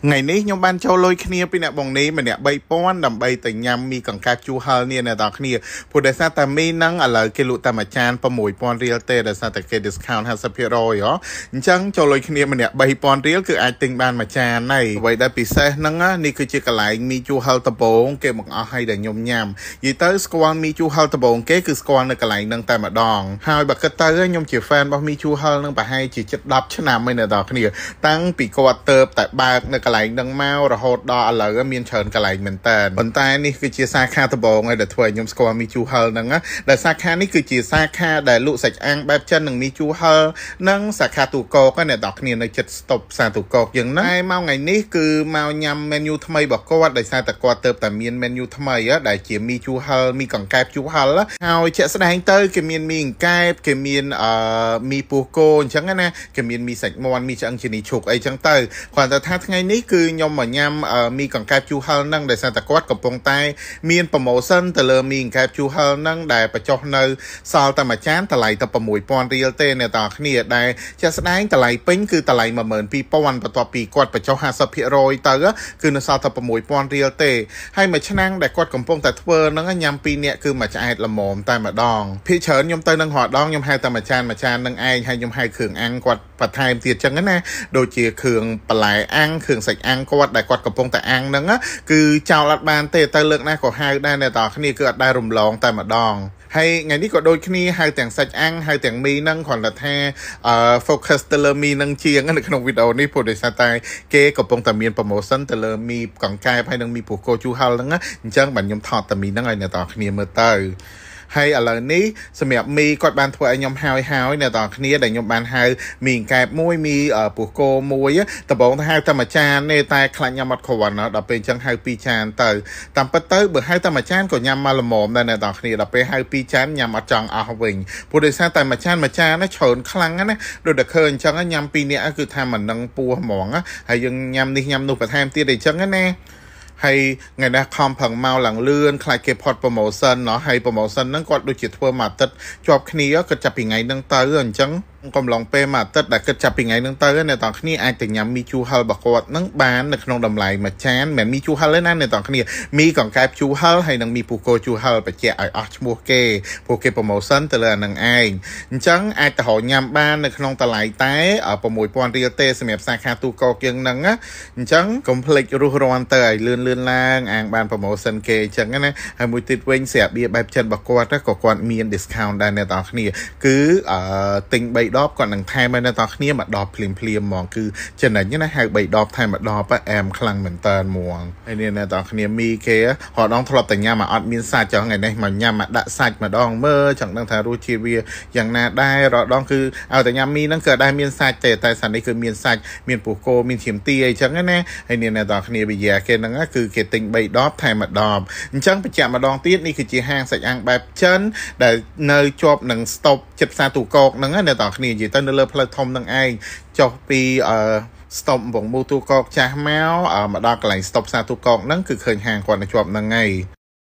ថ្ងៃនេះខ្ញុំបានចូលលុយគ្នាពីអ្នកបងនេះម្នាក់3000ដើម្បីទៅញ៉ាំមីកង្កែបជូរហលនេះអ្នកទាំងគ្នាព្រោះដោយសារតែមីហ្នឹងឥឡូវគេលក់តាមអាចារ្យ6000រៀលទេដោយសារតែគេ discount 50%ហ៎អញ្ចឹងចូលលុយគ្នាម្នាក់3000រៀលគឺអាចទិញបានមួយចានហើយអ្វីដែលពិសេសហ្នឹងនេះគឺជាកន្លែងមីជូរហលដំបង គេមកអស់ឲ្យដែលខ្ញុំញ៉ាំនិយាយទៅ ស្គាល់មីជូរហលដំបង គេគឺស្គាល់នៅកន្លែងហ្នឹងតែម្ដងហើយបើគិតទៅខ្ញុំជា fan របស់មីជូរហលហ្នឹងប្រហែលជាជិត10ឆ្នាំហើយអ្នកទាំងគ្នាតាំងពីគាត់ទៅតែបើកនៅកន្លែងហ្នឹងមករហូតដល់ឥឡូវមានច្រើនកន្លែងមែនតើប៉ុន្តែនេះគឺជាសាខាដំបូងហើយដែលធ្វើឲ្យខ្ញុំស្គាល់មីជូហលហ្នឹងដែលសាខានេះគឺជាសាខាដែលលក់សាច់អាំងបែបចិននិងមីជូហលនិងសាខាទូកកអ្នកដល់គ្នានៅចិត្តស្តុបសាទូកកយើងហ្នឹងហើយមកថ្ងៃនេះគឺមកញ៉ាំ menu ថ្មីរបស់គាត់ដោយសារតែគាត់ទៅតែមាន menu ថ្មីដែលជាមីជូហលមីកង្កែបជូហលហើយជាក់ស្ដែងទៅគេមានមីកង្កែបគេមានអឺមីពោះគោអញ្ចឹងណាគេមានមីសាច់មាន់មីឆ្អឹងជានីឈុកអីចឹងទៅគ្រាន់តែថាថ្ងៃនេះនេះគឺខ្ញុំមកញ៉ាំមីកង្កែបជូហលហ្នឹងដែលសារតែគាត់កំពុងតែមាន promotion ទៅលើមីកង្កែបជូហលហ្នឹងដែលបញ្ចុះនៅសល់តែមួយចានតម្លៃតែ6000រៀលទេអ្នកទាំងគ្នាដែលជាក់ស្ដែងតម្លៃពេញគឺតម្លៃ12000បន្ទាប់ពីគាត់បញ្ចុះ50%ទៅគឺនៅសល់តែ6000រៀលទេហើយមួយឆ្នាំដែលគាត់កំពុងតែធ្វើហ្នឹងញ៉ាំពីរនាក់គឺមួយឆ្អែតល្មមតែម្ដងភាគច្រើនខ្ញុំទៅនឹងរដងខ្ញុំហៅតែមួយចានមួយចាននឹងឯងហើយខ្ញុំហៅគ្រឿងអាំងគាត់បន្ថែមទៀតចឹងណាដូចជាគ្រឿងបន្លែអាំងគ្រឿងសេចអាំងគាត់ដែលគាត់កំពុងតែអាំងហ្នឹងគឺចោលអត់បានទេទៅលើកណាក៏ហៅដែរអ្នកទាំងគ្នាគឺអត់ដែររំលង តែម្ដងហើយថ្ងៃនេះក៏ដូចគ្នាហៅទាំងសាច់អាំងហៅទាំងមីហ្នឹងគ្រាន់តែថាអឺ focus ទៅលើមីហ្នឹងជាងនៅក្នុងវីដេអូនេះព្រោះដោយសារតែ គេកំពុងតែមាន promotion ទៅលើមីកង្កែបហើយនិងមីពោះគោជូហលហ្នឹងអញ្ចឹងបាទខ្ញុំថតតែមីហ្នឹងឲ្យអ្នកទាំងគ្នាមើលទៅហើយឥឡូវនេះសម្រាប់មីគាត់បានធ្វើឲ្យខ្ញុំហើយហើយអ្នកទាំងគ្នាដែលខ្ញុំបានហៅមីកែបមួយមីពោះគោមួយដំបងទៅហៅតែមួយចានទេតែខ្លាញ់ញ៉ាំអត់គ្រាន់ដល់ពេលអញ្ចឹងហៅពីរចានទៅតាមពិតទៅបើហៅតែមួយចានក៏ញ៉ាំមកល្មមដែរអ្នកទាំងគ្នាដល់ពេលហៅពីរចានញ៉ាំអត់ចង់អស់វិញព្រោះដោយសារតែមួយចានមួយចានណាច្រើនខ្លាំងណាដូចតែឃើញអញ្ចឹងញ៉ាំពីរនាក់គឺថាមិននឹងពោះហ្មងហើយយើងញ៉ាំនេះញ៉ាំនោះបន្ថែមទៀតអញ្ចឹងណាហើយថ្ងៃនេះខំប្រឹងមកឡើងលឿនខ្លាចគេផុត promotion เนาะហើយ promotion ហ្នឹងគាត់ដូចជាធ្វើមួយអាទិត្យជាប់គ្នាគាត់ចាប់ពីថ្ងៃហ្នឹងទៅអញ្ចឹងកំឡុងពេលមួយអាទិត្យដែលគិតចាប់ពីថ្ងៃហ្នឹងទៅអ្នកទាំងគ្នាអាចទៅញ៉ាំមីជូហិលរបស់គាត់ហ្នឹងបាននៅក្នុងតម្លៃមួយចានមិនមែនមីជូហិលទេណាអ្នកទាំងគ្នាមីកង្កែបជូហិលហើយនិងមីពូកោជូហិលបច្ចៈឲ្យអស់ឈ្មោះគេពួកគេ promotion ទៅលើអានឹងឯងអញ្ចឹងអាចទៅរកញ៉ាំបាននៅក្នុងតម្លៃតែ6000រៀលទេសម្រាប់សាខាទូកោគៀងហ្នឹងអញ្ចឹងកុំភ្លេចរស់រាន់ទៅឲ្យលឿនលឿនឡើងអាងបាន promotion គេអញ្ចឹងណាហើយមួយទៀតវិញស្រាប់បៀបែបចិនរបស់គាត់ក៏គាត់មាន discount ដែរអ្នកទាំងគ្នាគឺទិញ3 3ដបគាត់នឹងថែមឲ្យនៅតោះគ្នាមក10ភ្លាមភ្លាមហ្មងគឺចំណេញណាហៅ3ដប ថែមមក10អែមខ្លាំងមែនតើហ្មងហើយនេះនៅតោះគ្នាមីគេរដងធ្លាប់តែញ៉ាំមកអត់មានសាច់ចុះថ្ងៃនេះមកញ៉ាំមកដាក់សាច់ម្ដងមើលចង់ដឹងថារសជាតិវាយ៉ាងណាដែររដងគឺឲ្យតែញ៉ាំមីហ្នឹងក៏ដែរមានសាច់ទេតែសានេះគឺមានសាច់មានពោះគោមានឈាមទាអីចឹងណាហើយនេះនៅតោះគ្នាវាគេហ្នឹងគឺគេទិញ3ដបថែមមក10អញ្ចឹងបញ្ជាក់ម្ដងទៀតនេះគឺជាហាងសាច់អាំងបែបចិនដែលនៅជាប់នឹងស្តុបចិត្តផ្សារទូកោកហ្នឹងណាអ្នកនរគ្នានិយាយទៅនៅលើផ្លូវធំនឹងឯងចុះពីអឺ stop វងមូទូកកចាស់មកមកដល់កន្លែង stop ផ្សារទូកកហ្នឹងគឺឃើញហាងគាត់នៅជាប់ហ្នឹងហើយ